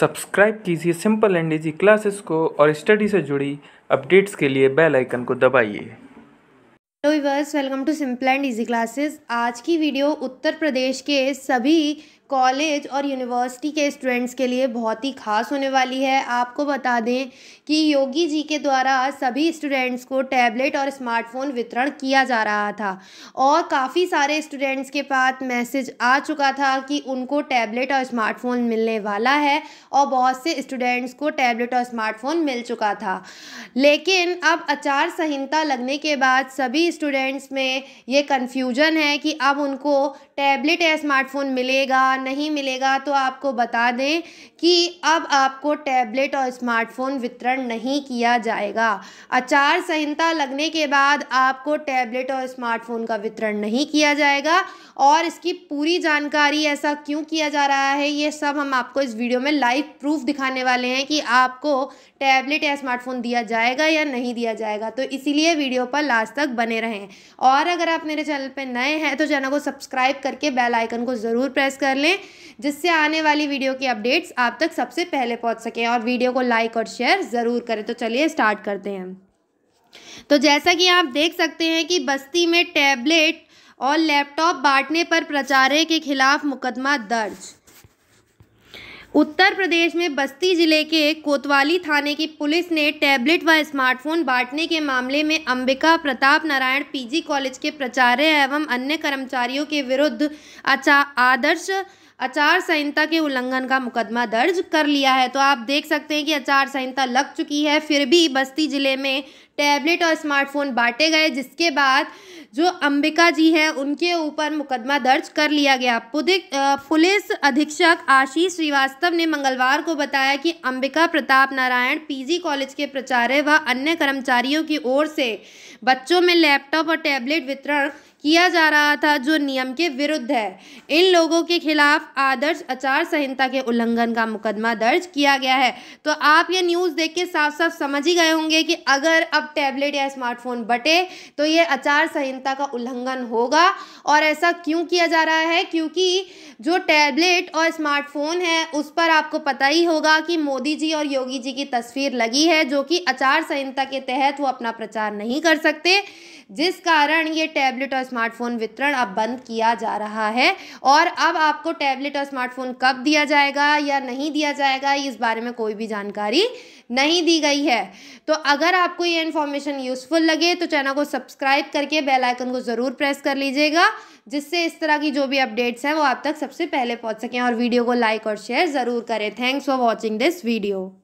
subscribe कीजिए simple and easy classes को और स्टडी से जुड़ी अपडेट्स के लिए बेल आइकन को दबाइए हेलो वर्स welcome to simple and easy classes आज की वीडियो उत्तर प्रदेश के सभी कॉलेज और यूनिवर्सिटी के स्टूडेंट्स के लिए बहुत ही खास होने वाली है आपको बता दें कि योगी जी के द्वारा सभी स्टूडेंट्स को टैबलेट और स्मार्टफोन वितरण किया जा रहा था और काफ़ी सारे स्टूडेंट्स के पास मैसेज आ चुका था कि उनको टैबलेट और स्मार्टफोन मिलने वाला है और बहुत से स्टूडेंट्स को टैबलेट और स्मार्टफोन मिल चुका था लेकिन अब आचार संहिता लगने के बाद सभी स्टूडेंट्स में ये कन्फ्यूजन है कि अब उनको टैबलेट या स्मार्टफोन मिलेगा नहीं मिलेगा तो आपको बता दें कि अब आपको टैबलेट और स्मार्टफोन वितरण नहीं किया जाएगा आचार संहिता लगने के बाद आपको टैबलेट और स्मार्टफोन का वितरण नहीं किया जाएगा और इसकी पूरी जानकारी ऐसा क्यों किया जा रहा है ये सब हम आपको इस वीडियो में लाइव प्रूफ दिखाने वाले हैं कि आपको टैबलेट या स्मार्टफोन दिया जाएगा या नहीं दिया जाएगा तो इसीलिए वीडियो पर लास्ट तक बने रहें और अगर आप मेरे चैनल पर नए हैं तो चैनल को सब्सक्राइब करके बेल आइकन को ज़रूर प्रेस कर लें करें जिससे आने वाली वीडियो की अपडेट्स आप तक सबसे पहले पहुंच सकें और वीडियो को लाइक और शेयर ज़रूर करें तो चलिए स्टार्ट करते हैं तो जैसा कि आप देख सकते हैं कि बस्ती में टैबलेट और लैपटॉप बांटने पर प्रचारे के खिलाफ मुकदमा दर्ज उत्तर प्रदेश में बस्ती जिले के कोतवाली थाने की पुलिस ने टैबलेट व स्मार्टफोन बांटने के मामले में अंबिका प्रताप नारायण पीजी कॉलेज के प्राचार्य एवं अन्य कर्मचारियों के विरुद्ध अचा आदर्श आचार संहिता के उल्लंघन का मुकदमा दर्ज कर लिया है तो आप देख सकते हैं कि आचार संहिता लग चुकी है फिर भी बस्ती ज़िले में टैबलेट और स्मार्टफोन बांटे गए जिसके बाद जो अंबिका जी हैं उनके ऊपर मुकदमा दर्ज कर लिया गया पुलिस अधीक्षक आशीष श्रीवास्तव ने मंगलवार को बताया कि अंबिका प्रताप नारायण पीजी कॉलेज के प्राचार्य व अन्य कर्मचारियों की ओर से बच्चों में लैपटॉप और टैबलेट वितरण किया जा रहा था जो नियम के विरुद्ध है इन लोगों के खिलाफ आदर्श आचार संहिता के उल्लंघन का मुकदमा दर्ज किया गया है तो आप ये न्यूज़ देख के साफ साफ समझ ही गए होंगे कि अगर अब टैबलेट या स्मार्टफोन बटे तो ये आचार संहिता का उल्लंघन होगा और ऐसा क्यों किया जा रहा है क्योंकि जो टैबलेट और स्मार्टफोन है उस पर आपको पता ही होगा कि मोदी जी और योगी जी की तस्वीर लगी है जो कि आचार संहिता के तहत वो अपना प्रचार नहीं कर सकते जिस कारण ये टैबलेट और स्मार्टफोन वितरण अब बंद किया जा रहा है और अब आपको टैबलेट और स्मार्टफोन कब दिया जाएगा या नहीं दिया जाएगा इस बारे में कोई भी जानकारी नहीं दी गई है तो अगर आपको ये इन्फॉर्मेशन यूज़फुल लगे तो चैनल को सब्सक्राइब करके बेल आइकन को ज़रूर प्रेस कर लीजिएगा जिससे इस तरह की जो भी अपडेट्स हैं वो आप तक सबसे पहले पहुंच सकें और वीडियो को लाइक और शेयर ज़रूर करें thanks for watching this video